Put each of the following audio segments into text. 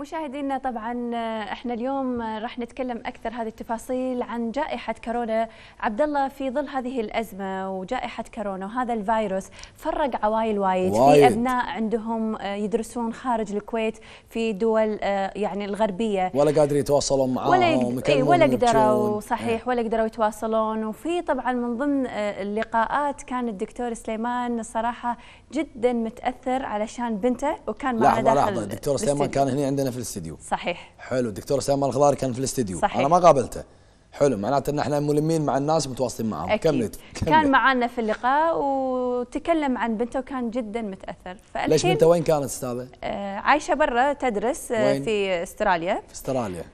مشاهدينا طبعا احنا اليوم راح نتكلم اكثر هذه التفاصيل عن جائحه كورونا عبد الله في ظل هذه الازمه وجائحه كورونا وهذا الفيروس فرق عوائل وايد, وايد. في ابناء عندهم آه، يدرسون خارج الكويت في دول آه، يعني الغربيه ولا قادر يتواصلون معاهم ولا يقدر ولا قدروا صحيح إيه. ولا قدروا يتواصلون وفي طبعا من ضمن آه، اللقاءات كان الدكتور سليمان الصراحه جدا متاثر علشان بنته وكان معنا داخل لحظه دكتور سليمان كان هنا عندنا في الاستديو صحيح حلو الدكتور سامر الخضار كان في الاستديو صحيح. انا ما قابلته حلو معناته ان احنا ملمين مع الناس متواصلين معهم أكيد. كملت. كملت كان معنا في اللقاء وتكلم عن بنته وكان جدا متاثر ليش بنته وين كانت استاذه؟ آه عايشه برا تدرس آه، وين؟ في استراليا في استراليا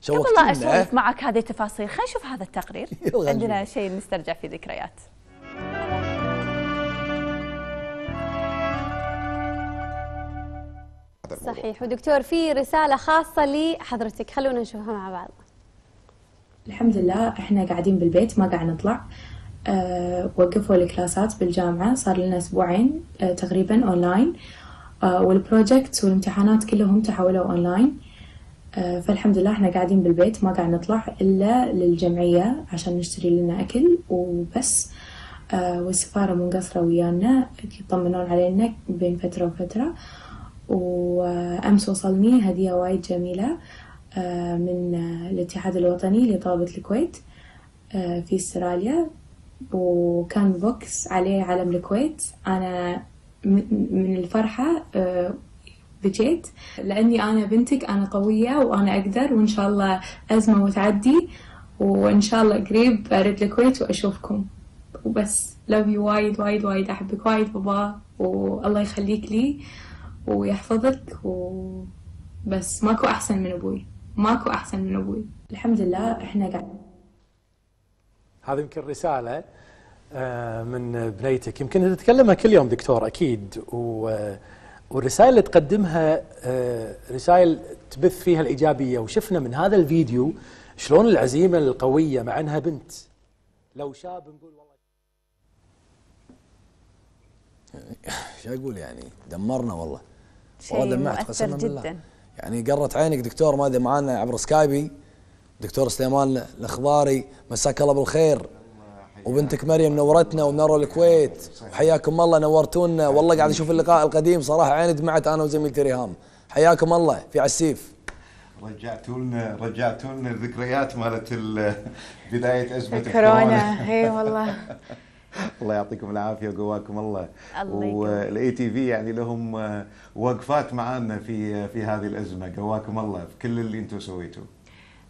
شوقتنا والله اسولف معك هذه التفاصيل خلينا نشوف هذا التقرير عندنا شيء نسترجع فيه ذكريات هذا الموضوع صحيح ودكتور في رسالة خاصة لحضرتك خلونا نشوفها مع بعض الحمد لله احنا قاعدين بالبيت ما قاعد نطلع أه وقفوا الكلاسات بالجامعة صار لنا أسبوعين أه تقريبا أونلاين أه والبروجكت والامتحانات كلهم تحولوا أونلاين أه فالحمد لله احنا قاعدين بالبيت ما قاعد نطلع إلا للجمعية عشان نشتري لنا أكل وبس أه والسفارة منقصرة ويانا يطمنون علينا بين فترة وفترة وأمس وصلني هدية وايد جميلة آه، من آه، الاتحاد الوطني لطلبة الكويت آه، في استراليا وكان بوكس عليه علم الكويت أنا من الفرحة بجيت لأني أنا بنتك أنا قوية وأنا أقدر وإن شاء الله أزمة وتعدي وإن شاء الله قريب أرد الكويت وأشوفكم وبس لو وايد وايد وايد أحبك وايد بابا والله يخليك لي ويحفظك وبس ماكو أحسن من أبوي ماكو أحسن من أبوي الحمد لله إحنا قاعد هذه يمكن رسالة آه، من بنيتك يمكن تتكلمها كل يوم دكتور أكيد و والرسائل اللي تقدمها آه، رسائل تبث فيها الإيجابية وشفنا من هذا الفيديو شلون العزيمة القوية مع أنها بنت لو شاب نقول والله شو أقول يعني دمرنا والله شيء مؤثر جدا الله. يعني قرت عينك دكتور ما معانا عبر سكايبي دكتور سليمان الاخباري مساك الله بالخير وبنتك مريم نورتنا ونور الكويت وحياكم الله نورتونا والله قاعد اشوف اللقاء القديم صراحه عيني دمعت انا وزميلتي ريهام حياكم الله في عسيف رجعتوا لنا رجعتوا لنا الذكريات مالت بدايه ازمه كورونا اي والله الله يعطيكم العافيه وقواكم الله, الله والاي تي في يعني لهم آه، وقفات معانا في آه، في هذه الازمه قواكم الله في كل اللي انتم سويتوه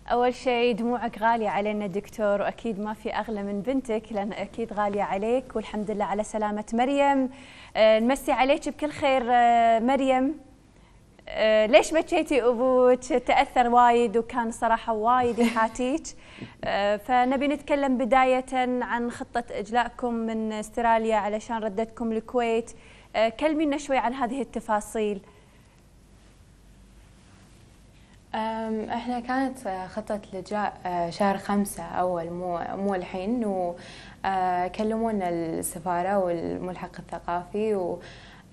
أول شيء دموعك غالية علينا دكتور وأكيد ما في أغلى من بنتك لأن أكيد غالية عليك والحمد لله على سلامة مريم آه، نمسي عليك بكل خير مريم آه، ليش بكيتي ابوك تاثر وايد وكان صراحه وايد يحاتيك آه، فنبي نتكلم بدايه عن خطه اجلائكم من استراليا علشان ردتكم الكويت آه، كلمينا شوي عن هذه التفاصيل احنا كانت خطة لجاء شهر خمسة أول مو مو الحين وكلمونا السفارة والملحق الثقافي و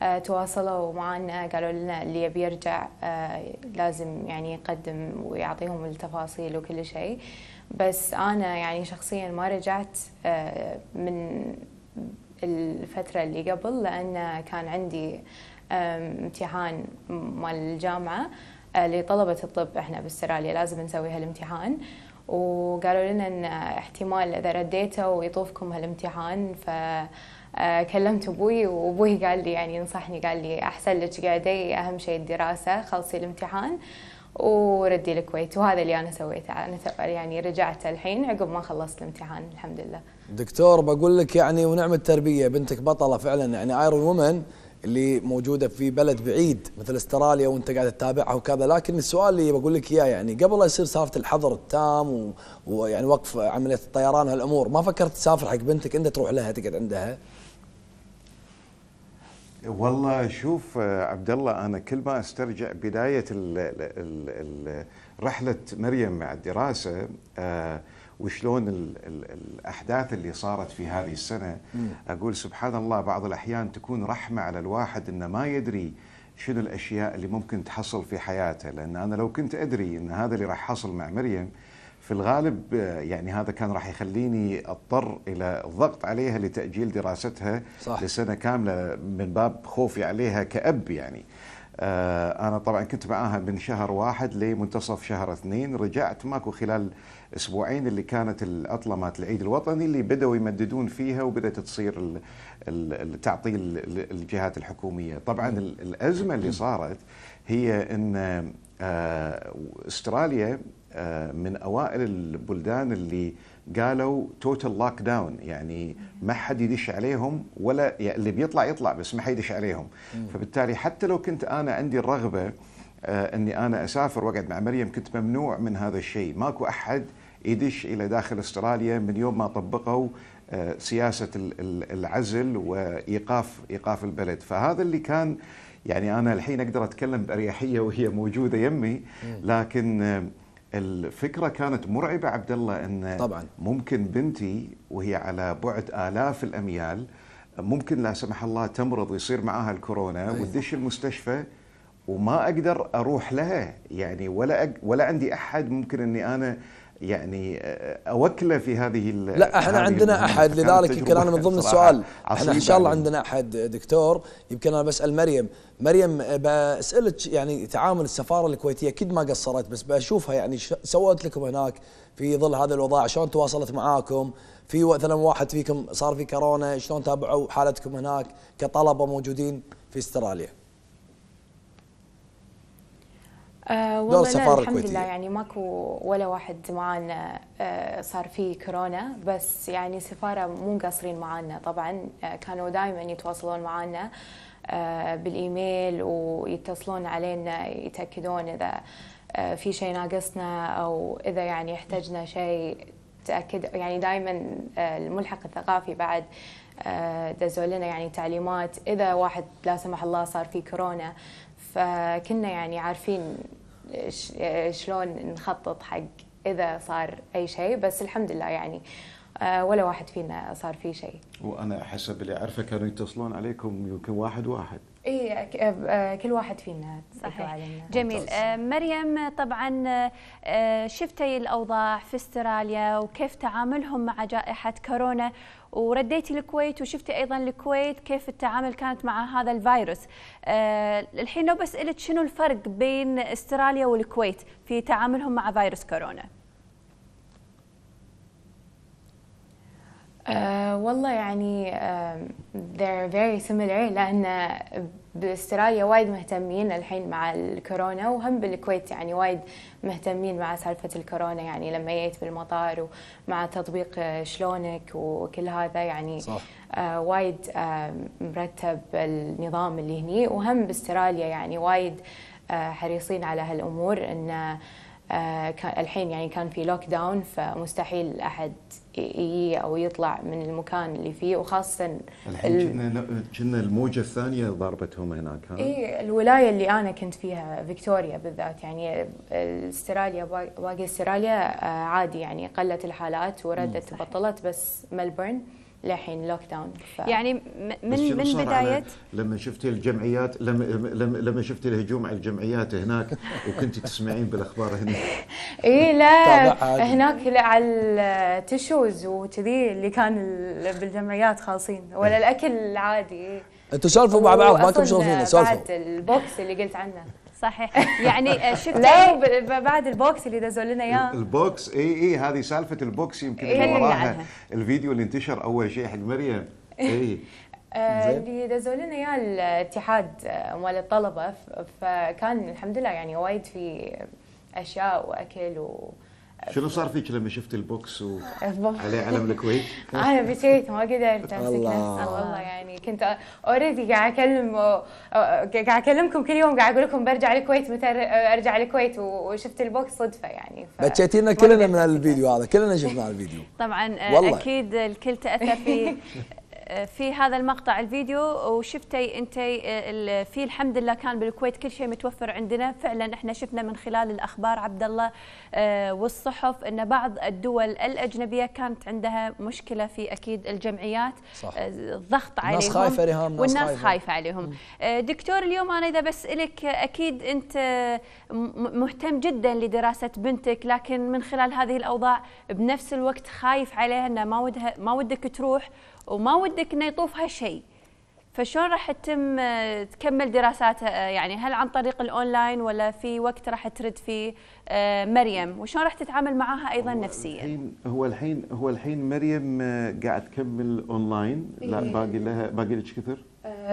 آه، تواصلوا معنا قالوا لنا اللي يبي يرجع آه، لازم يعني يقدم ويعطيهم التفاصيل وكل شيء بس انا يعني شخصيا ما رجعت آه، من الفترة اللي قبل لأن كان عندي امتحان مال الجامعة لطلبة الطب احنا باستراليا لازم نسوي هالامتحان وقالوا لنا ان احتمال اذا رديتوا يطوفكم هالامتحان ف آه، كلمت ابوي وابوي قال لي يعني نصحني قال لي احسن لك قعدي اهم شيء الدراسه خلصي الامتحان وردي الكويت وهذا اللي انا سويته انا يعني رجعت الحين عقب ما خلصت الامتحان الحمد لله دكتور بقول لك يعني ونعم التربيه بنتك بطله فعلا يعني ايرون وومن اللي موجوده في بلد بعيد مثل استراليا وانت قاعد تتابعها وكذا لكن السؤال اللي بقول لك اياه يعني قبل لا يصير سالفه الحظر التام ويعني وقف عمليه الطيران هالامور ما فكرت تسافر حق بنتك انت تروح لها تقعد عندها والله شوف آه، عبد الله انا كل ما استرجع بدايه رحله مريم مع الدراسه آه وشلون الاحداث اللي صارت في هذه السنه مم. اقول سبحان الله بعض الاحيان تكون رحمه على الواحد انه ما يدري شنو الاشياء اللي ممكن تحصل في حياته لان انا لو كنت ادري ان هذا اللي راح حصل مع مريم في الغالب يعني هذا كان راح يخليني اضطر الى الضغط عليها لتاجيل دراستها صح. لسنه كامله من باب خوفي عليها كاب يعني آه، انا طبعا كنت معاها من شهر واحد لمنتصف شهر اثنين رجعت ماكو خلال اسبوعين اللي كانت العطله مالت العيد الوطني اللي بداوا يمددون فيها وبدات تصير تعطيل الجهات الحكوميه طبعا الازمه اللي صارت هي ان آه، استراليا آه، من اوائل البلدان اللي قالوا توتال لوك داون يعني ما حد يدش عليهم ولا يعني اللي بيطلع يطلع بس ما حد يدش عليهم فبالتالي حتى لو كنت انا عندي الرغبه آه، اني انا اسافر واقعد مع مريم كنت ممنوع من هذا الشيء ماكو احد يدش الى داخل استراليا من يوم ما طبقوا سياسه العزل وايقاف ايقاف البلد فهذا اللي كان يعني انا الحين اقدر اتكلم باريحيه وهي موجوده يمي لكن آه، الفكره كانت مرعبه عبد الله ان طبعا ممكن بنتي وهي على بعد الاف الاميال ممكن لا سمح الله تمرض ويصير معاها الكورونا أيوه. وتدش المستشفى وما اقدر اروح لها يعني ولا أج- ولا عندي احد ممكن اني انا يعني آه، اوكله في هذه لا احنا هذه عندنا احد لذلك يمكن انا من ضمن السؤال احنا ان شاء الله يعني. عندنا احد دكتور يمكن انا بسال مريم مريم آه، بسالك يعني تعامل السفاره الكويتيه اكيد ما قصرت بس بشوفها يعني سوت لكم هناك في ظل هذا الوضع شلون تواصلت معاكم في مثلا واحد فيكم صار في كورونا شلون تابعوا حالتكم هناك كطلبه موجودين في استراليا آه والله السفارة الحمد لله يعني ماكو ولا واحد معانا آه، صار فيه كورونا بس يعني السفارة مو مقصرين معانا طبعا آه، كانوا دائما يتواصلون معانا آه، بالايميل ويتصلون علينا يتاكدون اذا في شيء ناقصنا او اذا يعني احتجنا شيء تاكد يعني دائما الملحق الثقافي بعد دزوا لنا يعني تعليمات اذا واحد لا سمح الله صار فيه كورونا فكنا يعني عارفين شلون نخطط حق اذا صار اي شيء بس الحمد لله يعني آه، ولا واحد فينا صار فيه شيء وانا حسب اللي اعرفه كانوا يتصلون عليكم يمكن واحد واحد اي آه، آه، كل واحد فينا صحيح إيه، جميل آه مريم طبعا آه شفتي الاوضاع في استراليا وكيف تعاملهم مع جائحه كورونا ورديتي الكويت وشفتي ايضا الكويت كيف التعامل كانت مع هذا الفيروس أه الحين لو بسالك شنو الفرق بين استراليا والكويت في تعاملهم مع فيروس كورونا Uh, والله يعني uh, they're very similar لأن باستراليا وايد مهتمين الحين مع الكورونا وهم بالكويت يعني وايد مهتمين مع سالفة الكورونا يعني لما جيت بالمطار ومع تطبيق شلونك وكل هذا يعني صح. آه وايد آه مرتب النظام اللي هني وهم باستراليا يعني وايد آه حريصين على هالأمور إنه آه، الحين يعني كان في لوك داون فمستحيل احد يجي او يطلع من المكان اللي فيه وخاصه الحين كنا الموجه الثانيه ضربتهم هناك ها؟ اي الولايه اللي انا كنت فيها فيكتوريا بالذات يعني استراليا باقي استراليا آه، عادي يعني قلت الحالات وردت بطلت بس ملبورن لحين لوك داون ف... يعني من من بدايه لما شفتي الجمعيات لما لما شفتي الهجوم على الجمعيات هناك وكنت تسمعين بالاخبار هنا اي لا هناك على التشوز وكذي اللي كان بالجمعيات خالصين ولا إيه. الاكل العادي انتوا سولفوا مع بعض ما انتم شوفينه سولفوا بعد البوكس اللي قلت عنه صحيح يعني آه، شفت بعد البوكس اللي دزوا لنا اياه البوكس اي اي هذه سالفه البوكس يمكن إيه اللي وراها الفيديو اللي انتشر اول شيء حق مريم اي آه، اللي دزوا لنا اياه الاتحاد آه، مال الطلبه فكان الحمد لله يعني وايد في اشياء واكل و شنو صار فيك لما شفت البوكس وعليه علم الكويت؟ انا آه، بكيت ما قدرت امسك نفسي والله يعني كنت اوريدي قاعد اكلم آه، آه، قاعد اكلمكم كل يوم قاعد اقول لكم برجع الكويت متى ارجع الكويت وشفت البوكس صدفه يعني ف... بكيتينا كلنا من الفيديو هذا كلنا شفنا الفيديو طبعا والله. اكيد الكل تاثر فيه في هذا المقطع الفيديو وشفتي انت في الحمد لله كان بالكويت كل شيء متوفر عندنا فعلا احنا شفنا من خلال الاخبار عبد الله آه، والصحف ان بعض الدول الاجنبيه كانت عندها مشكله في اكيد الجمعيات صح. الضغط آه، عليهم الناس خايفه ريهام والناس خايفه, خايفة عليهم آه، دكتور اليوم انا اذا بسالك اكيد انت مهتم جدا لدراسه بنتك لكن من خلال هذه الاوضاع بنفس الوقت خايف عليها انه ما ودها ما ودك تروح وما ودك انه يطوف هالشيء فشلون راح تتم آه، تكمل دراساتها آه، يعني هل عن طريق الاونلاين ولا في وقت راح ترد فيه آه، مريم وشلون راح تتعامل معاها ايضا هو نفسيا الحين هو الحين هو الحين مريم قاعد تكمل اونلاين لا إيه. باقي لها باقي لك كثر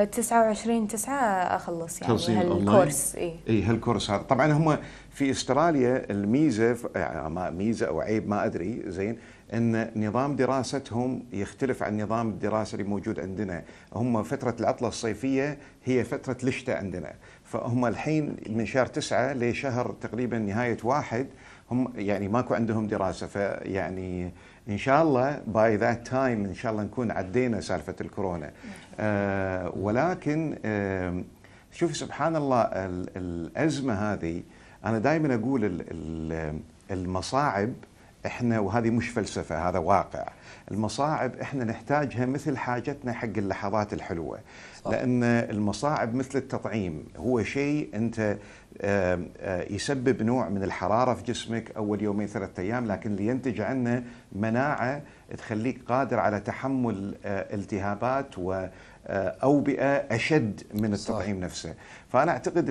29 9 اخلص يعني هالكورس اي إيه. اي هالكورس هذا طبعا هم في استراليا الميزه يعني ميزه او عيب ما ادري زين ان نظام دراستهم يختلف عن نظام الدراسه اللي موجود عندنا، هم فتره العطله الصيفيه هي فتره الشتاء عندنا، فهم الحين من شهر تسعه لشهر تقريبا نهايه واحد هم يعني ماكو عندهم دراسه فيعني ان شاء الله باي ذات تايم ان شاء الله نكون عدينا سالفه الكورونا آه ولكن آه شوف سبحان الله الازمه هذه انا دائما اقول المصاعب احنا وهذه مش فلسفه هذا واقع المصاعب احنا نحتاجها مثل حاجتنا حق اللحظات الحلوه صح. لان المصاعب مثل التطعيم هو شيء انت آه، يسبب نوع من الحراره في جسمك اول يومين ثلاثة ايام لكن اللي ينتج عنه مناعه تخليك قادر على تحمل آه، التهابات و آه، أوبئة أشد من التطعيم نفسه فأنا أعتقد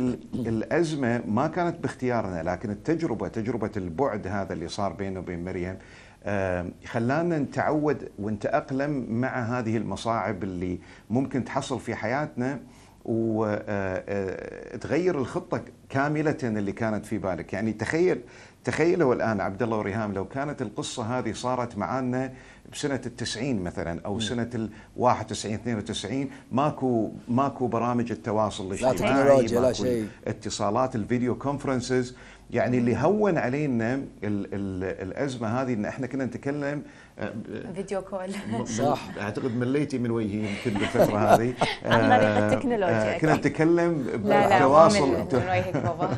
الأزمة ما كانت باختيارنا لكن التجربة تجربة البعد هذا اللي صار بيننا وبين مريم آه، خلانا نتعود ونتأقلم مع هذه المصاعب اللي ممكن تحصل في حياتنا وتغير آه، الخطة كاملة اللي كانت في بالك يعني تخيل تخيلوا الان عبد الله وريهام لو كانت القصه هذه صارت معانا بسنه التسعين مثلا او م. سنه ال 91 92 ماكو ماكو برامج التواصل الاجتماعي لا تكنولوجيا لا شيء اتصالات الفيديو كونفرنسز يعني اللي هون علينا الـ الـ الازمه هذه ان احنا كنا نتكلم آه، فيديو كول صح اعتقد مليتي من وجهي يمكن بالفتره هذه عن طريق التكنولوجيا آه، آه، كنا نتكلم بالتواصل لا لا من وجهك بابا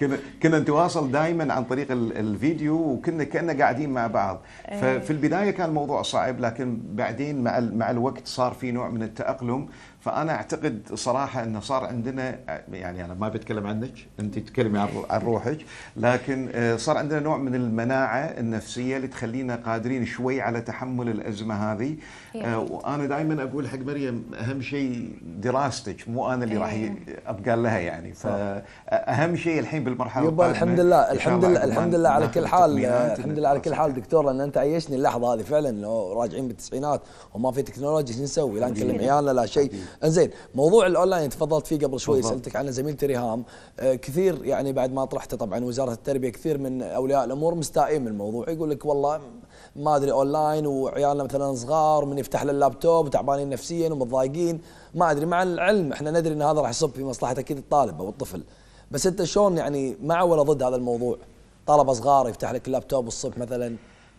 كنا كنا نتواصل دائما عن طريق الفيديو وكنا كنا قاعدين مع بعض إيه. ففي البدايه كان الموضوع صعب لكن بعدين مع مع الوقت صار في نوع من التاقلم فانا اعتقد صراحه انه صار عندنا يعني انا ما بتكلم عنك انت تتكلمي عن روحك لكن آه، صار عندنا نوع من المناعه النفسيه اللي تخلينا قادرين شوي على تحمل الازمه هذه آه، وانا دائما اقول حق مريم اهم شيء دراستك مو انا اللي راح إيه. ابقى لها يعني فاهم شيء الحين بالمرحله يبا الحمد لله الحمد لله آه، الحمد لله على كل حال الحمد لله على كل حال دكتور لان انت عيشني اللحظه هذه فعلا لو راجعين بالتسعينات وما في تكنولوجيا شو نسوي لا نكلم عيالنا لا شيء انزين موضوع الاونلاين تفضلت فيه قبل شوي سالتك عنه زميلتي ريهام آه، كثير يعني بعد ما طرحته طبعا وزاره التربيه كثير من اولياء الامور مستائين من الموضوع يقول لك والله ما ادري اونلاين وعيالنا مثلا صغار من يفتح له اللابتوب وتعبانين نفسيا ومتضايقين ما ادري مع العلم احنا ندري ان هذا راح يصب في مصلحه اكيد الطالب او الطفل بس انت شلون يعني مع ولا ضد هذا الموضوع؟ طلبه صغار يفتح لك اللابتوب الصبح مثلا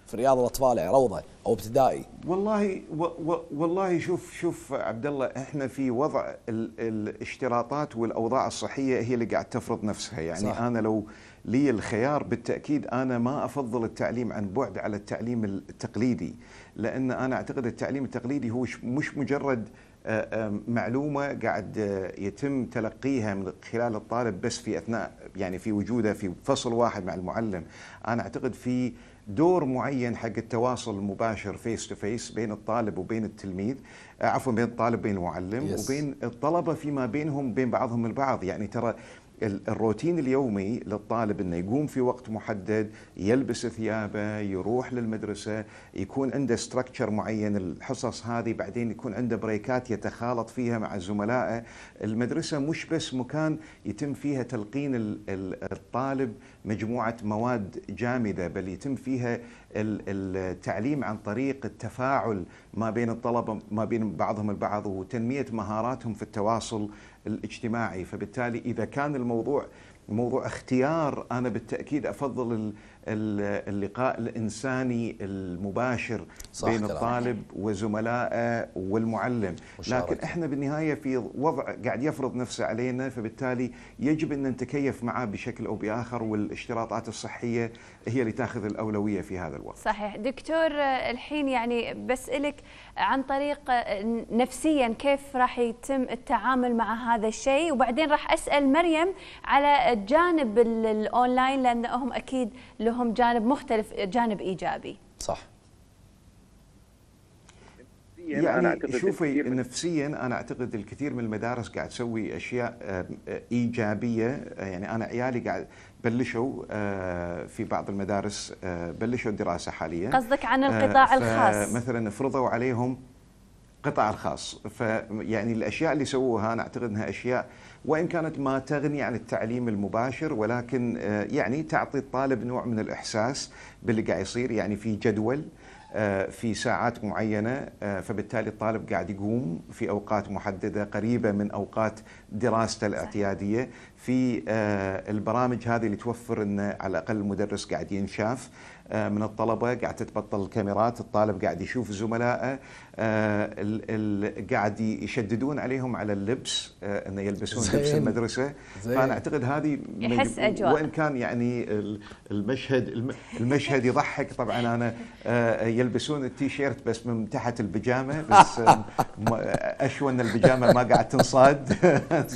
في رياض يعني روضه او ابتدائي والله و و والله شوف شوف عبد الله احنا في وضع ال الاشتراطات والاوضاع الصحيه هي اللي قاعد تفرض نفسها يعني صح. انا لو لي الخيار بالتاكيد انا ما افضل التعليم عن بعد على التعليم التقليدي لان انا اعتقد التعليم التقليدي هو مش مجرد آه، آه، معلومة قاعد آه، يتم تلقيها من خلال الطالب بس في أثناء يعني في وجوده في فصل واحد مع المعلم أنا أعتقد في دور معين حق التواصل المباشر فيس تو فيس بين الطالب وبين التلميذ آه، عفوا بين الطالب وبين المعلم yes. وبين الطلبه فيما بينهم بين بعضهم البعض يعني ترى الروتين اليومي للطالب انه يقوم في وقت محدد يلبس ثيابه يروح للمدرسه يكون عنده ستراكشر معين الحصص هذه بعدين يكون عنده بريكات يتخالط فيها مع زملائه المدرسه مش بس مكان يتم فيها تلقين الطالب مجموعه مواد جامده بل يتم فيها التعليم عن طريق التفاعل ما بين الطلبه ما بين بعضهم البعض وتنميه مهاراتهم في التواصل الاجتماعي فبالتالي إذا كان الموضوع موضوع اختيار انا بالتاكيد افضل اللقاء الانساني المباشر بين الطالب وزملائه والمعلم لكن احنا بالنهايه في وضع قاعد يفرض نفسه علينا فبالتالي يجب ان نتكيف معه بشكل او باخر والاشتراطات الصحيه هي اللي تاخذ الاولويه في هذا الوقت صحيح دكتور الحين يعني بسالك عن طريق نفسيا كيف راح يتم التعامل مع هذا الشيء وبعدين راح اسال مريم على الجانب الاونلاين لانهم اكيد لهم جانب مختلف جانب ايجابي صح يعني أنا أعتقد شوفي نفسيا انا اعتقد الكثير من المدارس قاعد تسوي اشياء آه، ايجابيه آه، يعني انا عيالي قاعد بلشوا آه، في بعض المدارس بلشوا دراسه حاليا قصدك عن القطاع الخاص مثلا فرضوا عليهم القطاع الخاص فيعني الاشياء اللي سووها انا اعتقد انها اشياء وان كانت ما تغني عن التعليم المباشر ولكن آه، يعني تعطي الطالب نوع من الاحساس باللي قاعد يصير يعني في جدول آه، في ساعات معينة آه، فبالتالي الطالب قاعد يقوم في أوقات محددة قريبة من أوقات دراسته الاعتيادية في البرامج هذه اللي توفر أن على الأقل المدرس قاعد ينشاف آه، من الطلبه قاعد تتبطل الكاميرات الطالب قاعد يشوف زملائه آه، قاعد يشددون عليهم على اللبس آه، انه يلبسون زين. لبس المدرسه زين. فانا اعتقد هذه يحس اجواء وان كان يعني المشهد المشهد يضحك طبعا انا يلبسون التيشيرت بس من تحت البيجامه بس اشوى ان البيجامه ما قاعد تنصاد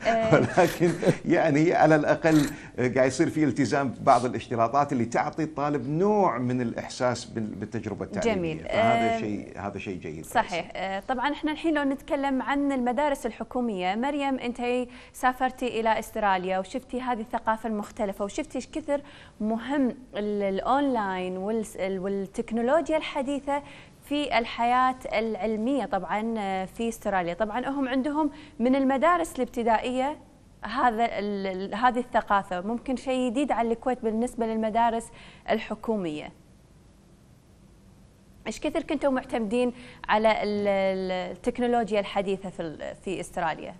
ولكن يعني على الاقل قاعد يصير في التزام ببعض الاشتراطات اللي تعطي الطالب نوع من الاحساس بالتجربه التعليميه جميل هذا شيء هذا شيء جيد صحيح بس. آه، طبعا احنا الحين لو نتكلم عن المدارس الحكوميه مريم انت سافرتي الى استراليا وشفتي هذه الثقافه المختلفه وشفتي ايش كثر مهم الاونلاين والتكنولوجيا الحديثه في الحياة العلمية طبعا آه، في استراليا طبعا هم عندهم من المدارس الابتدائية هذا هذه الثقافة ممكن شيء جديد على الكويت بالنسبة للمدارس الحكومية ايش كثر كنتم معتمدين على التكنولوجيا الحديثة في استراليا؟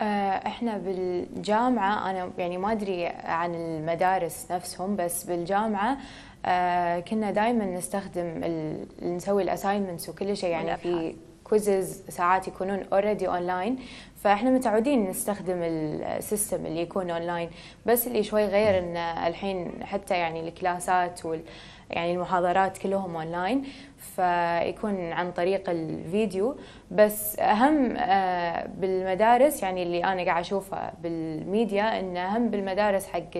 آه، احنا بالجامعه انا يعني ما ادري عن المدارس نفسهم بس بالجامعه آه، كنا دائما نستخدم نسوي الاساينمنتس وكل شيء يعني في كويزز ساعات يكونون اوريدي اونلاين فاحنا متعودين نستخدم السيستم اللي يكون اونلاين بس اللي شوي غير ان الحين حتى يعني الكلاسات وال يعني المحاضرات كلهم اونلاين فيكون عن طريق الفيديو بس اهم آه، بالمدارس يعني اللي انا قاعد اشوفه بالميديا ان اهم بالمدارس حق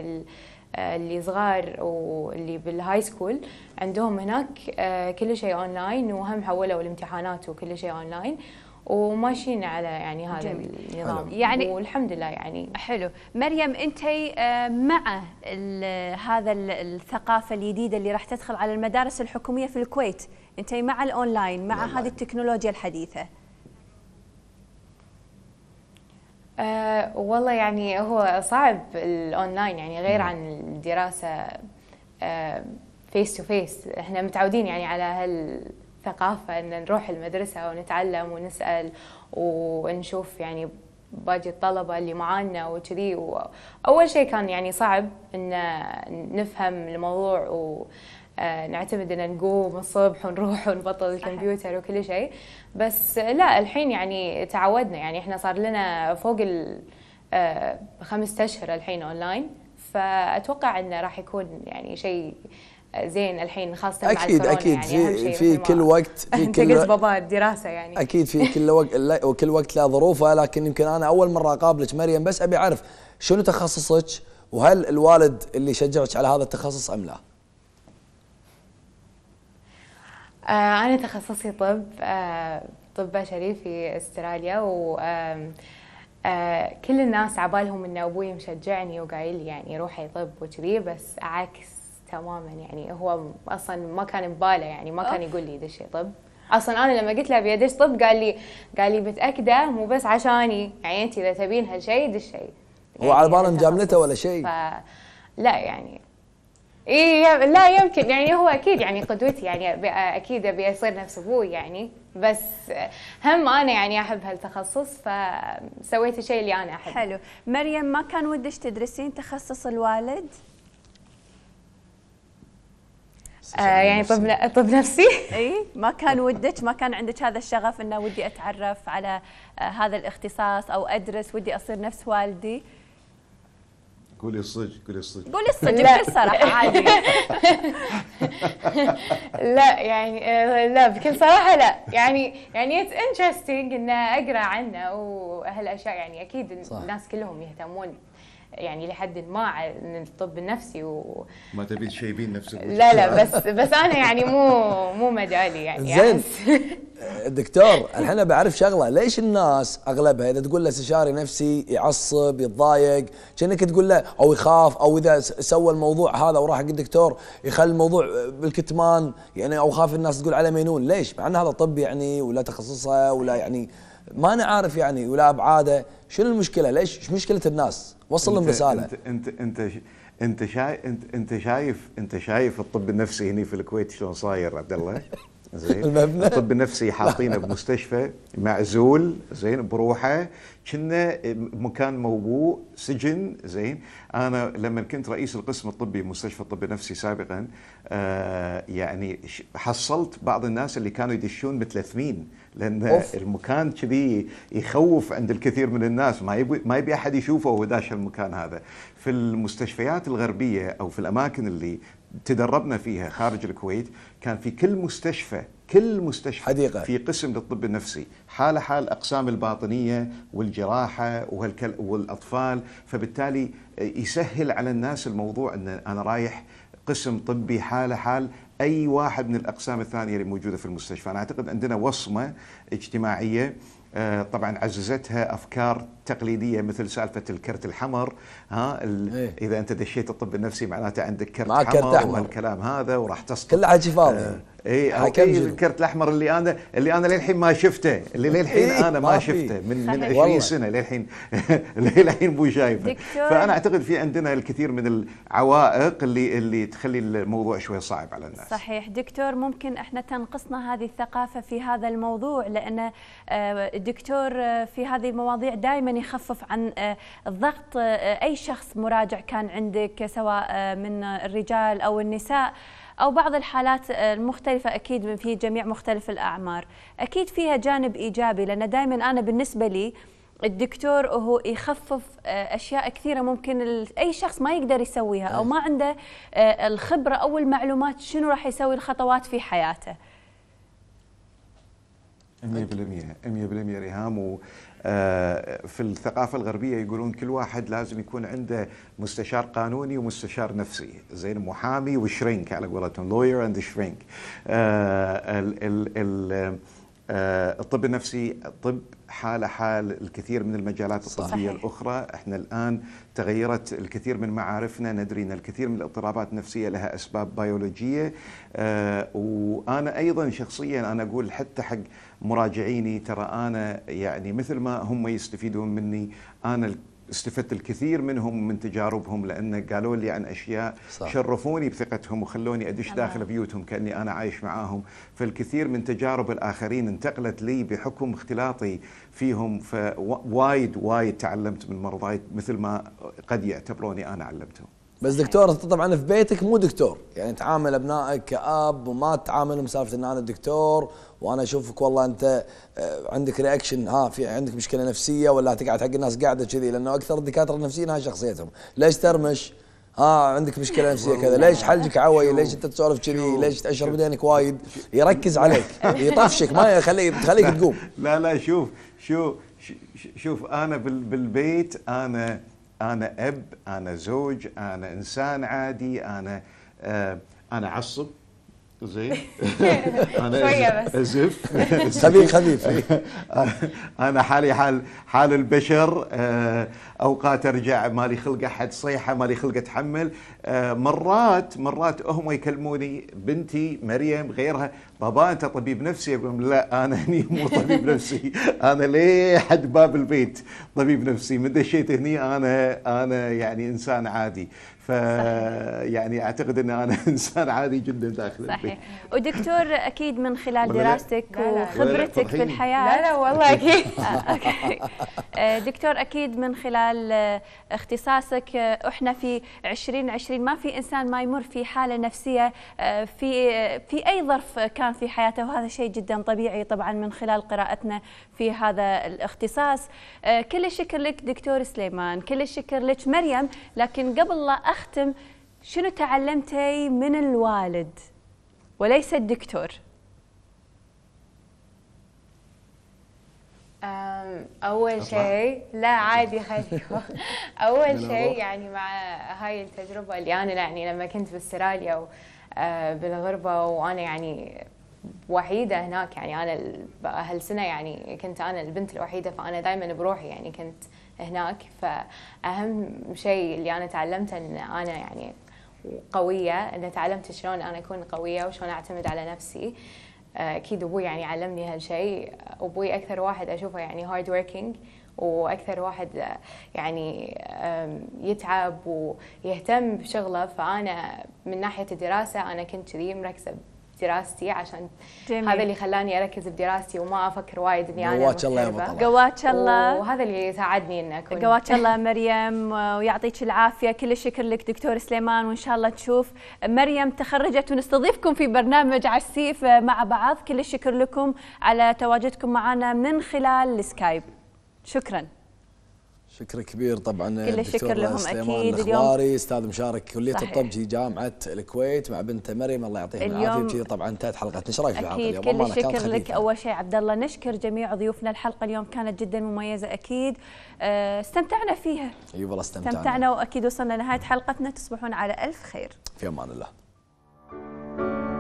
آه، اللي صغار واللي بالهاي سكول عندهم هناك آه، كل شيء اونلاين وهم حولوا الامتحانات وكل شيء اونلاين وماشيين على يعني هذا جميل. النظام يعني والحمد لله يعني حلو مريم انت آه، مع هذا الثقافه الجديده اللي راح تدخل على المدارس الحكوميه في الكويت انت مع الاونلاين مع نعم. هذه التكنولوجيا الحديثه أه والله يعني هو صعب الاونلاين يعني غير عن الدراسه فيس تو فيس احنا متعودين يعني على هالثقافه ان نروح المدرسه ونتعلم ونسال ونشوف يعني باقي الطلبه اللي معانا وكذي اول شيء كان يعني صعب ان نفهم الموضوع و آه، نعتمد ان نقوم الصبح ونروح ونبطل الكمبيوتر وكل شيء بس لا الحين يعني تعودنا يعني احنا صار لنا فوق ال آه، خمسة اشهر الحين اونلاين فاتوقع انه راح يكون يعني شيء زين الحين خاصه مع اكيد اكيد يعني في, في كل وقت في انت كل وقت بابا الدراسه يعني اكيد في كل وقت وكل وقت له ظروفه لكن يمكن انا اول مره اقابلك مريم بس ابي اعرف شنو تخصصك وهل الوالد اللي شجعك على هذا التخصص ام لا؟ آه، أنا تخصصي طب آه، طب بشري في استراليا و آه، كل الناس عبالهم ان ابوي مشجعني وقايل لي يعني روحي طب وكذي بس عكس تماما يعني هو اصلا ما كان بباله يعني ما كان يقول لي دشي طب اصلا انا لما قلت له ابي ادش طب قال لي قال لي متاكده مو بس عشاني يعني انت اذا تبين هالشيء دشي هو على يعني باله مجاملته ولا شيء ف... لا يعني اي لا يمكن يعني هو اكيد يعني قدوتي يعني اكيد ابي اصير نفس ابوي يعني بس هم انا يعني احب هالتخصص فسويت الشيء اللي انا احبه. حلو، مريم ما كان ودك تدرسين تخصص الوالد؟ آه يعني طب طب نفسي؟ اي ما كان ودك ما كان عندك هذا الشغف انه ودي اتعرف على آه، هذا الاختصاص او ادرس ودي اصير نفس والدي؟ قولي الصج قولي الصج قولي الصج بكل صراحه عادي لا يعني آه، لا بكل صراحه لا يعني يعني اتس انترستنج ان اقرا عنه وهالاشياء يعني اكيد الناس كلهم يهتمون يعني لحد ما عن الطب النفسي و ما تبي تشيبين نفسك لا لا بس بس انا يعني مو مو مجالي يعني, يعني زين دكتور الحين بعرف شغله ليش الناس اغلبها اذا تقول له استشاري نفسي يعصب يتضايق كانك تقول له او يخاف او اذا سوى الموضوع هذا وراح حق الدكتور يخلي الموضوع بالكتمان يعني او خاف الناس تقول على مينون ليش مع ان هذا طب يعني ولا تخصصه ولا يعني ما نعرف عارف يعني ولا ابعاده شنو المشكله ليش مشكله الناس وصل لهم رساله انت انت انت انت شايف انت, انت شايف انت شايف الطب النفسي هنا في الكويت شلون صاير عبد الله زين الطب النفسي حاطينه بمستشفى معزول زين بروحه كنا مكان موبوء سجن زين انا لما كنت رئيس القسم الطبي مستشفى الطب النفسي سابقا آه يعني حصلت بعض الناس اللي كانوا يدشون ب لان أوف. المكان كذي يخوف عند الكثير من الناس ما يبي ما يبي احد يشوفه وهو داش المكان هذا في المستشفيات الغربيه او في الاماكن اللي تدربنا فيها خارج الكويت كان في كل مستشفى كل مستشفى حديقة. في قسم للطب النفسي حالة حال أقسام الباطنية والجراحة والأطفال فبالتالي يسهل على الناس الموضوع أن أنا رايح قسم طبي حالة حال اي واحد من الاقسام الثانيه اللي موجوده في المستشفى، انا اعتقد عندنا وصمه اجتماعيه آه، طبعا عززتها افكار تقليديه مثل سالفه الكرت الحمر ها إيه؟ اذا انت دشيت الطب النفسي معناته عندك كرت حمر, كرت أحمر. والكلام هذا وراح تسقط كل عاجي فاضي آه اي او إيه الكرت الاحمر اللي انا اللي انا للحين ما شفته اللي للحين إيه انا ما شفته من من 20 سنه للحين للحين مو شايفه فانا اعتقد في عندنا الكثير من العوائق اللي اللي تخلي الموضوع شوي صعب على الناس صحيح دكتور ممكن احنا تنقصنا هذه الثقافه في هذا الموضوع لان الدكتور آه، آه، في هذه المواضيع دائما يخفف عن آه، الضغط اي شخص مراجع كان عندك سواء من الرجال او النساء او بعض الحالات المختلفه اكيد من في جميع مختلف الاعمار اكيد فيها جانب ايجابي لان دائما انا بالنسبه لي الدكتور هو يخفف آه، اشياء كثيره ممكن اي شخص ما يقدر يسويها او ما عنده آه، الخبره او المعلومات شنو راح يسوي الخطوات في حياته 100% 100% ريهام آه، في الثقافة الغربية يقولون كل واحد لازم يكون عنده مستشار قانوني ومستشار نفسي زين محامي وشرينك على قولتهم lawyer and shrink آه، آه، الطب النفسي طب حالة حال الكثير من المجالات الطبية صحيح. الأخرى احنا الآن تغيرت الكثير من معارفنا ندري أن الكثير من الاضطرابات النفسية لها أسباب بيولوجية آه، وأنا أيضا شخصيا أنا أقول حتى حق مراجعيني ترى أنا يعني مثل ما هم يستفيدون مني أنا استفدت الكثير منهم من تجاربهم لان قالوا لي عن اشياء صح. شرفوني بثقتهم وخلوني ادش داخل بيوتهم كاني انا عايش معاهم فالكثير من تجارب الاخرين انتقلت لي بحكم اختلاطي فيهم فوايد وايد تعلمت من مرضاي مثل ما قد يعتبروني انا علمتهم بس دكتور انت طبعا في بيتك مو دكتور يعني تعامل ابنائك كاب وما تعاملهم سالفه ان انا دكتور وانا اشوفك والله انت آه، عندك رياكشن ها في عندك مشكله نفسيه ولا تقعد حق الناس قاعده كذي لانه اكثر الدكاتره النفسيين هاي شخصيتهم ليش ترمش؟ ها عندك مشكله نفسيه كذا ليش حلجك عوي ليش انت تسولف كذي ليش تاشر بدينك وايد يركز عليك يطفشك ما يخليك تخليك تقوم لا لا شوف شوف شوف انا بالبيت انا انا اب انا زوج انا انسان عادي انا آه، انا عصب زين انا شويه بس ازف خفيف خفيف انا حالي حال حال البشر آه، اوقات ارجع مالي خلق احد صيحه مالي خلق اتحمل آه، مرات مرات هم يكلموني بنتي مريم غيرها بابا انت طبيب نفسي اقول لا انا هني مو طبيب نفسي انا ليه حد باب البيت طبيب نفسي من دشيت هني انا انا يعني انسان عادي ف يعني اعتقد ان انا انسان عادي جدا داخل صحيح البيت. ودكتور اكيد من خلال دراستك لا لا وخبرتك في الحياه لا لا والله اكيد آه، آه، دكتور اكيد من خلال آه، اختصاصك احنا في 2020 ما في انسان ما يمر في حاله نفسيه في في اي ظرف كان في حياته وهذا شيء جدا طبيعي طبعا من خلال قراءتنا في هذا الاختصاص كل الشكر لك دكتور سليمان كل الشكر لك مريم لكن قبل لا اختم شنو تعلمتي من الوالد وليس الدكتور اول شيء لا عادي خليكم اول شيء يعني مع هاي التجربه اللي انا يعني لما كنت باستراليا آه، بالغربه وانا يعني وحيده هناك يعني انا هالسنه يعني كنت انا البنت الوحيده فانا دائما بروحي يعني كنت هناك فاهم شيء اللي انا تعلمته ان انا يعني قويه ان تعلمت شلون انا اكون قويه وشلون اعتمد على نفسي آه، اكيد ابوي يعني علمني هالشيء ابوي اكثر واحد اشوفه يعني هارد وركينج واكثر واحد آه، يعني يتعب ويهتم بشغله فانا من ناحيه الدراسه انا كنت كذي مركزه دراستي عشان جميل. هذا اللي خلاني اركز بدراستي وما افكر وايد اني انا قواك الله يا بطلة قواك الله وهذا اللي ساعدني ان اكون قواك الله مريم ويعطيك العافيه كل الشكر لك دكتور سليمان وان شاء الله تشوف مريم تخرجت ونستضيفكم في برنامج عسيف مع بعض كل الشكر لكم على تواجدكم معنا من خلال السكايب شكرا شكر كبير طبعا كل الشكر لهم اكيد اليوم استاذ مشارك كليه صحيح. الطب في جامعه الكويت مع بنته مريم الله يعطيها العافيه طبعا انتهت حلقتنا ايش رايك الحلقه اليوم؟ كل الشكر لك اول شيء عبد الله نشكر جميع ضيوفنا الحلقه اليوم كانت جدا مميزه اكيد آه، استمتعنا فيها اي والله استمتعنا استمتعنا واكيد وصلنا لنهايه حلقتنا تصبحون على الف خير في امان الله